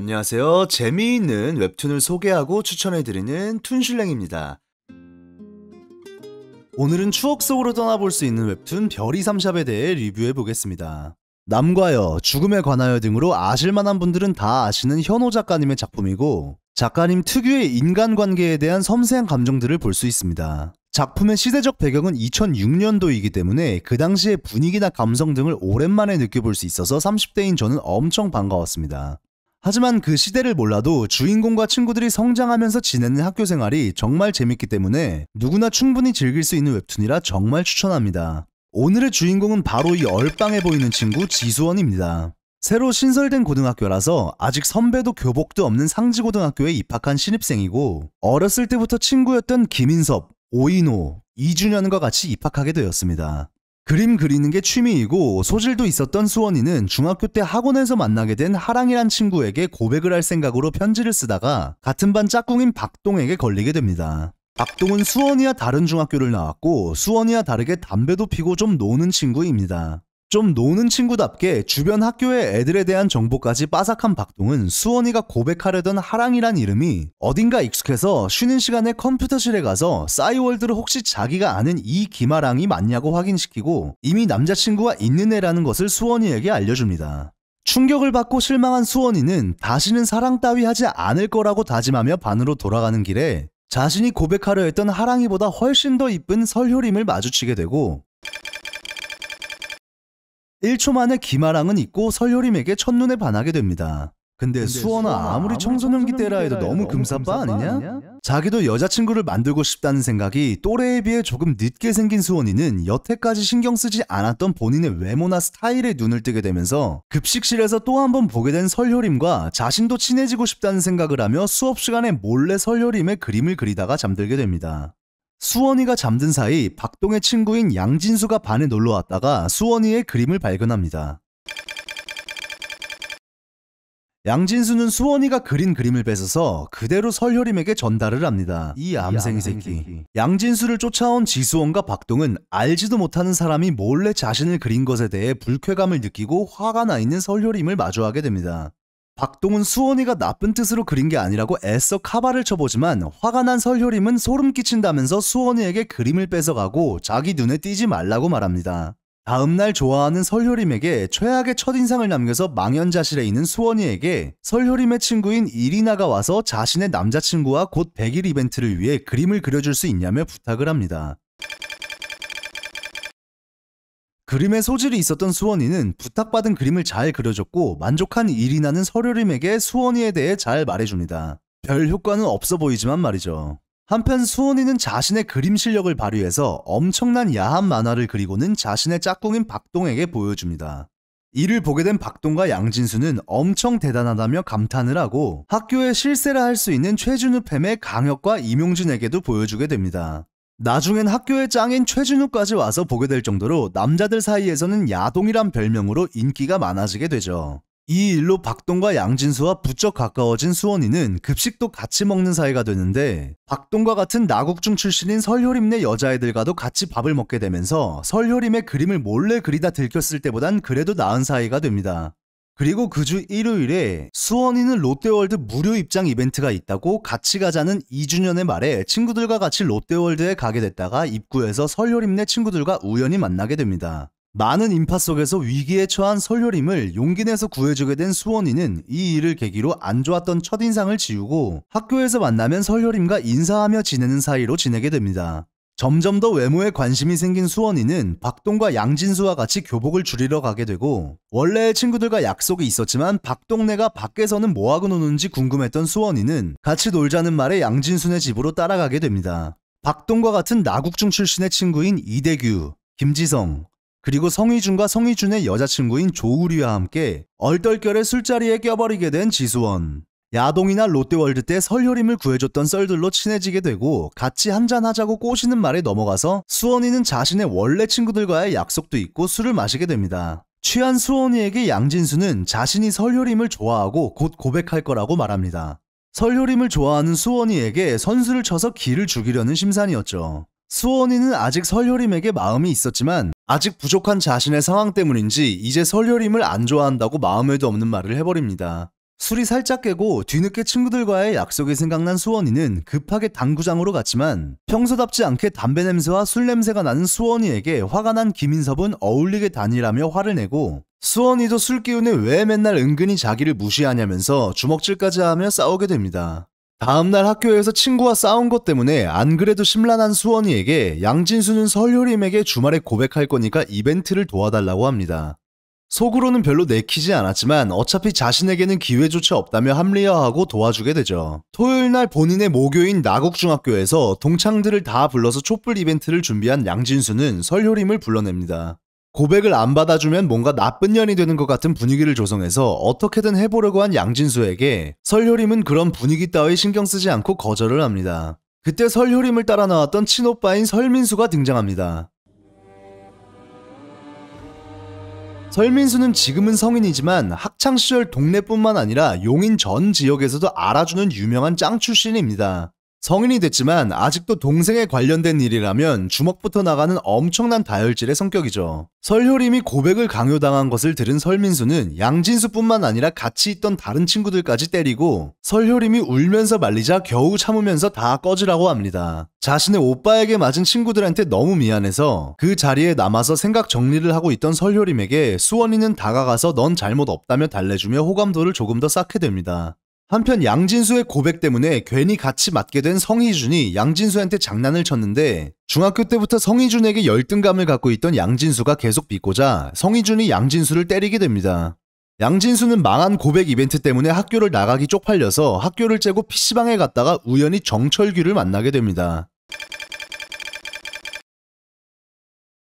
안녕하세요. 재미있는 웹툰을 소개하고 추천해드리는 툰슐랭입니다. 오늘은 추억 속으로 떠나볼 수 있는 웹툰 별이 삼샵에 대해 리뷰해 보겠습니다. 남과 여, 죽음에 관하여 등으로 아실만한 분들은 다 아시는 현호 작가님의 작품이고 작가님 특유의 인간관계에 대한 섬세한 감정들을 볼 수 있습니다. 작품의 시대적 배경은 2006년도이기 때문에 그 당시의 분위기나 감성 등을 오랜만에 느껴볼 수 있어서 30대인 저는 엄청 반가웠습니다. 하지만 그 시대를 몰라도 주인공과 친구들이 성장하면서 지내는 학교 생활이 정말 재밌기 때문에 누구나 충분히 즐길 수 있는 웹툰이라 정말 추천합니다. 오늘의 주인공은 바로 이 얼빵해 보이는 친구 지수원입니다. 새로 신설된 고등학교라서 아직 선배도 교복도 없는 상지고등학교에 입학한 신입생이고 어렸을 때부터 친구였던 김인섭, 오인호, 이준현과 같이 입학하게 되었습니다. 그림 그리는 게 취미이고 소질도 있었던 수원이는 중학교 때 학원에서 만나게 된 하랑이란 친구에게 고백을 할 생각으로 편지를 쓰다가 같은 반 짝꿍인 박동에게 걸리게 됩니다. 박동은 수원이와 다른 중학교를 나왔고 수원이와 다르게 담배도 피고 좀 노는 친구입니다. 좀 노는 친구답게 주변 학교의 애들에 대한 정보까지 빠삭한 박동은 수원이가 고백하려던 하랑이란 이름이 어딘가 익숙해서 쉬는 시간에 컴퓨터실에 가서 싸이월드를 혹시 자기가 아는 이 김아랑이 맞냐고 확인시키고 이미 남자친구가 있는 애라는 것을 수원이에게 알려줍니다. 충격을 받고 실망한 수원이는 다시는 사랑 따위 하지 않을 거라고 다짐하며 반으로 돌아가는 길에 자신이 고백하려 했던 하랑이보다 훨씬 더 이쁜 설효림을 마주치게 되고 1초 만에 김아랑은 있고 설효림에게 첫눈에 반하게 됩니다. 근데, 근데 수원아, 수원아 아무리 청소년기 때라 해도 너무 금사빠 아니냐? 아니냐? 자기도 여자친구를 만들고 싶다는 생각이 또래에 비해 조금 늦게 생긴 수원이는 여태까지 신경 쓰지 않았던 본인의 외모나 스타일에 눈을 뜨게 되면서 급식실에서 또한번 보게 된 설효림과 자신도 친해지고 싶다는 생각을 하며 수업 시간에 몰래 설효림의 그림을 그리다가 잠들게 됩니다. 수원이가 잠든 사이 박동의 친구인 양진수가 반에 놀러 왔다가 수원이의 그림을 발견합니다. 양진수는 수원이가 그린 그림을 뺏어서 그대로 설효림에게 전달을 합니다. 이 암생이 새끼. 양진수를 쫓아온 지수원과 박동은 알지도 못하는 사람이 몰래 자신을 그린 것에 대해 불쾌감을 느끼고 화가 나 있는 설효림을 마주하게 됩니다. 박동은 수원이가 나쁜 뜻으로 그린 게 아니라고 애써 카바를 쳐보지만 화가 난 설효림은 소름 끼친다면서 수원이에게 그림을 뺏어가고 자기 눈에 띄지 말라고 말합니다. 다음날 좋아하는 설효림에게 최악의 첫인상을 남겨서 망연자실해 있는 수원이에게 설효림의 친구인 이리나가 와서 자신의 남자친구와 곧 100일 이벤트를 위해 그림을 그려줄 수 있냐며 부탁을 합니다. 그림의 소질이 있었던 수원이는 부탁받은 그림을 잘 그려줬고 만족한 이리나는 서류림에게 수원이에 대해 잘 말해줍니다. 별 효과는 없어 보이지만 말이죠. 한편 수원이는 자신의 그림 실력을 발휘해서 엄청난 야한 만화를 그리고는 자신의 짝꿍인 박동에게 보여줍니다. 이를 보게 된 박동과 양진수는 엄청 대단하다며 감탄을 하고 학교에 실세라 할 수 있는 최준우 팸의 강혁과 임용진에게도 보여주게 됩니다. 나중엔 학교의 짱인 최진우까지 와서 보게 될 정도로 남자들 사이에서는 야동이란 별명으로 인기가 많아지게 되죠. 이 일로 박동과 양진수와 부쩍 가까워진 수원이는 급식도 같이 먹는 사이가 되는데 박동과 같은 나국중 출신인 설효림네 여자애들과도 같이 밥을 먹게 되면서 설효림의 그림을 몰래 그리다 들켰을 때보단 그래도 나은 사이가 됩니다. 그리고 그 주 일요일에 수원이는 롯데월드 무료 입장 이벤트가 있다고 같이 가자는 2주년의 말에 친구들과 같이 롯데월드에 가게 됐다가 입구에서 설효림네 친구들과 우연히 만나게 됩니다. 많은 인파 속에서 위기에 처한 설효림을 용기 내서 구해주게 된 수원이는 이 일을 계기로 안 좋았던 첫인상을 지우고 학교에서 만나면 설효림과 인사하며 지내는 사이로 지내게 됩니다. 점점 더 외모에 관심이 생긴 수원이는 박동과 양진수와 같이 교복을 줄이러 가게 되고 원래 의 친구들과 약속이 있었지만 박동네가 밖에서는 뭐하고 노는지 궁금했던 수원이는 같이 놀자는 말에 양진수네 집으로 따라가게 됩니다. 박동과 같은 나국중 출신의 친구인 이대규, 김지성, 그리고 성희준과 성희준의 여자친구인 조우리와 함께 얼떨결에 술자리에 껴버리게 된 지수원. 야동이나 롯데월드 때 설효림을 구해줬던 썰들로 친해지게 되고 같이 한잔하자고 꼬시는 말에 넘어가서 수원이는 자신의 원래 친구들과의 약속도 있고 술을 마시게 됩니다. 취한 수원이에게 양진수는 자신이 설효림을 좋아하고 곧 고백할 거라고 말합니다. 설효림을 좋아하는 수원이에게 선수를 쳐서 길을 죽이려는 심산이었죠. 수원이는 아직 설효림에게 마음이 있었지만 아직 부족한 자신의 상황 때문인지 이제 설효림을 안 좋아한다고 마음에도 없는 말을 해버립니다. 술이 살짝 깨고 뒤늦게 친구들과의 약속이 생각난 수원이는 급하게 당구장으로 갔지만 평소답지 않게 담배 냄새와 술 냄새가 나는 수원이에게 화가 난 김인섭은 어울리게 다니라며 화를 내고 수원이도 술 기운에 왜 맨날 은근히 자기를 무시하냐면서 주먹질까지 하며 싸우게 됩니다. 다음날 학교에서 친구와 싸운 것 때문에 안 그래도 심란한 수원이에게 양진수는 설효림에게 주말에 고백할 거니까 이벤트를 도와달라고 합니다. 속으로는 별로 내키지 않았지만 어차피 자신에게는 기회조차 없다며 합리화하고 도와주게 되죠. 토요일 날 본인의 모교인 나국중학교에서 동창들을 다 불러서 촛불 이벤트를 준비한 양진수는 설효림을 불러냅니다. 고백을 안 받아주면 뭔가 나쁜 년이 되는 것 같은 분위기를 조성해서 어떻게든 해보려고 한 양진수에게 설효림은 그런 분위기 따위 신경 쓰지 않고 거절을 합니다. 그때 설효림을 따라 나왔던 친오빠인 설민수가 등장합니다. 설민수는 지금은 성인이지만 학창시절 동네뿐만 아니라 용인 전 지역에서도 알아주는 유명한 짱 출신입니다. 성인이 됐지만 아직도 동생에 관련된 일이라면 주먹부터 나가는 엄청난 다혈질의 성격이죠. 설효림이 고백을 강요당한 것을 들은 설민수는 양진수뿐만 아니라 같이 있던 다른 친구들까지 때리고 설효림이 울면서 말리자 겨우 참으면서 다 꺼지라고 합니다. 자신의 오빠에게 맞은 친구들한테 너무 미안해서 그 자리에 남아서 생각 정리를 하고 있던 설효림에게 수원이는 다가가서 넌 잘못 없다며 달래주며 호감도를 조금 더 쌓게 됩니다. 한편 양진수의 고백 때문에 괜히 같이 맞게 된 성희준이 양진수한테 장난을 쳤는데 중학교 때부터 성희준에게 열등감을 갖고 있던 양진수가 계속 비꼬자 성희준이 양진수를 때리게 됩니다. 양진수는 망한 고백 이벤트 때문에 학교를 나가기 쪽팔려서 학교를 째고 PC방에 갔다가 우연히 정철규를 만나게 됩니다.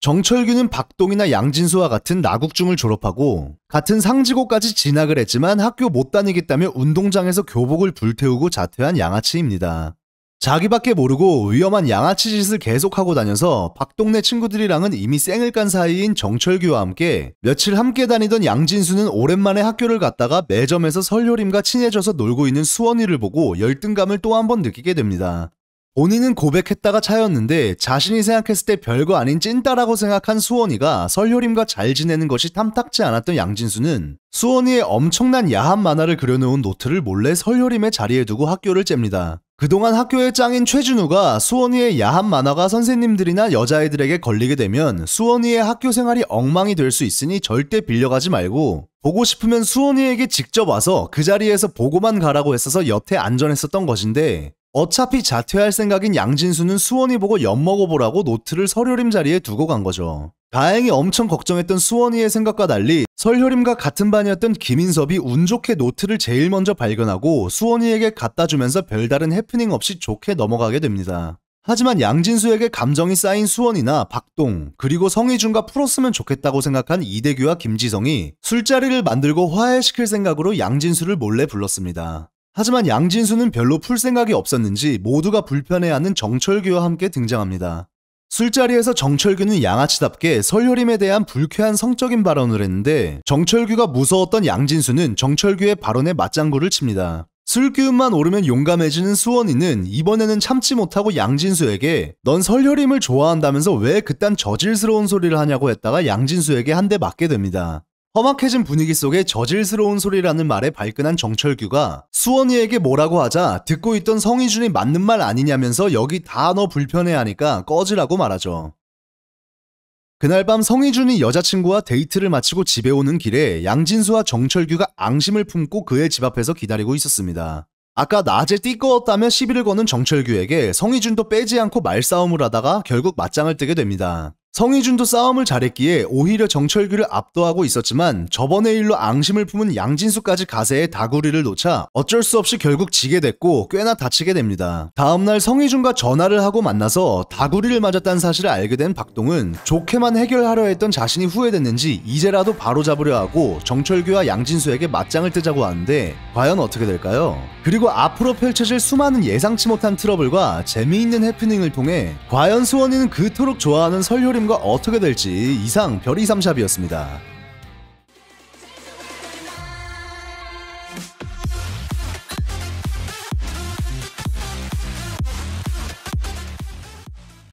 정철규는 박동이나 양진수와 같은 나국중을 졸업하고 같은 상지고까지 진학을 했지만 학교 못 다니겠다며 운동장에서 교복을 불태우고 자퇴한 양아치입니다. 자기밖에 모르고 위험한 양아치 짓을 계속하고 다녀서 박동네 친구들이랑은 이미 생을깐 사이인 정철규와 함께 며칠 함께 다니던 양진수는 오랜만에 학교를 갔다가 매점에서 설효림과 친해져서 놀고 있는 수원이를 보고 열등감을 또 한번 느끼게 됩니다. 본인은 고백했다가 차였는데 자신이 생각했을 때 별거 아닌 찐따라고 생각한 수원이가 설효림과 잘 지내는 것이 탐탁지 않았던 양진수는 수원이의 엄청난 야한 만화를 그려놓은 노트를 몰래 설효림의 자리에 두고 학교를 잽니다. 그동안 학교의 짱인 최준우가 수원이의 야한 만화가 선생님들이나 여자애들에게 걸리게 되면 수원이의 학교 생활이 엉망이 될 수 있으니 절대 빌려가지 말고 보고 싶으면 수원이에게 직접 와서 그 자리에서 보고만 가라고 했어서 여태 안전했었던 것인데 어차피 자퇴할 생각인 양진수는 수원이 보고 엿먹어보라고 노트를 서효림 자리에 두고 간 거죠. 다행히 엄청 걱정했던 수원이의 생각과 달리 설효림과 같은 반이었던 김인섭이 운 좋게 노트를 제일 먼저 발견하고 수원이에게 갖다 주면서 별다른 해프닝 없이 좋게 넘어가게 됩니다. 하지만 양진수에게 감정이 쌓인 수원이나 박동, 그리고 성희준과 풀었으면 좋겠다고 생각한 이대규와 김지성이 술자리를 만들고 화해시킬 생각으로 양진수를 몰래 불렀습니다. 하지만 양진수는 별로 풀 생각이 없었는지 모두가 불편해하는 정철규와 함께 등장합니다. 술자리에서 정철규는 양아치답게 설효림에 대한 불쾌한 성적인 발언을 했는데 정철규가 무서웠던 양진수는 정철규의 발언에 맞장구를 칩니다. 술 기운만 오르면 용감해지는 수원이는 이번에는 참지 못하고 양진수에게 넌 설효림을 좋아한다면서 왜 그딴 저질스러운 소리를 하냐고 했다가 양진수에게 한 대 맞게 됩니다. 험악해진 분위기 속에 저질스러운 소리라는 말에 발끈한 정철규가 수원이에게 뭐라고 하자 듣고 있던 성희준이 맞는 말 아니냐면서 여기 다 너 불편해하니까 꺼지라고 말하죠. 그날 밤 성희준이 여자친구와 데이트를 마치고 집에 오는 길에 양진수와 정철규가 앙심을 품고 그의 집 앞에서 기다리고 있었습니다. 아까 낮에 띠꺼웠다며 시비를 거는 정철규에게 성희준도 빼지 않고 말싸움을 하다가 결국 맞짱을 뜨게 됩니다. 성희준도 싸움을 잘했기에 오히려 정철규를 압도하고 있었지만 저번에 일로 앙심을 품은 양진수까지 가세에 다구리를 놓자 어쩔 수 없이 결국 지게 됐고 꽤나 다치게 됩니다. 다음날 성희준과 전화를 하고 만나서 다구리를 맞았다는 사실을 알게 된 박동은 좋게만 해결하려 했던 자신이 후회됐는지 이제라도 바로잡으려 하고 정철규와 양진수에게 맞짱을 뜨자고 하는데 과연 어떻게 될까요? 그리고 앞으로 펼쳐질 수많은 예상치 못한 트러블과 재미있는 해피닝을 통해 과연 수원이는 그토록 좋아하는 설효림 다음과 어떻게 될지 이상 별이 3샵이었습니다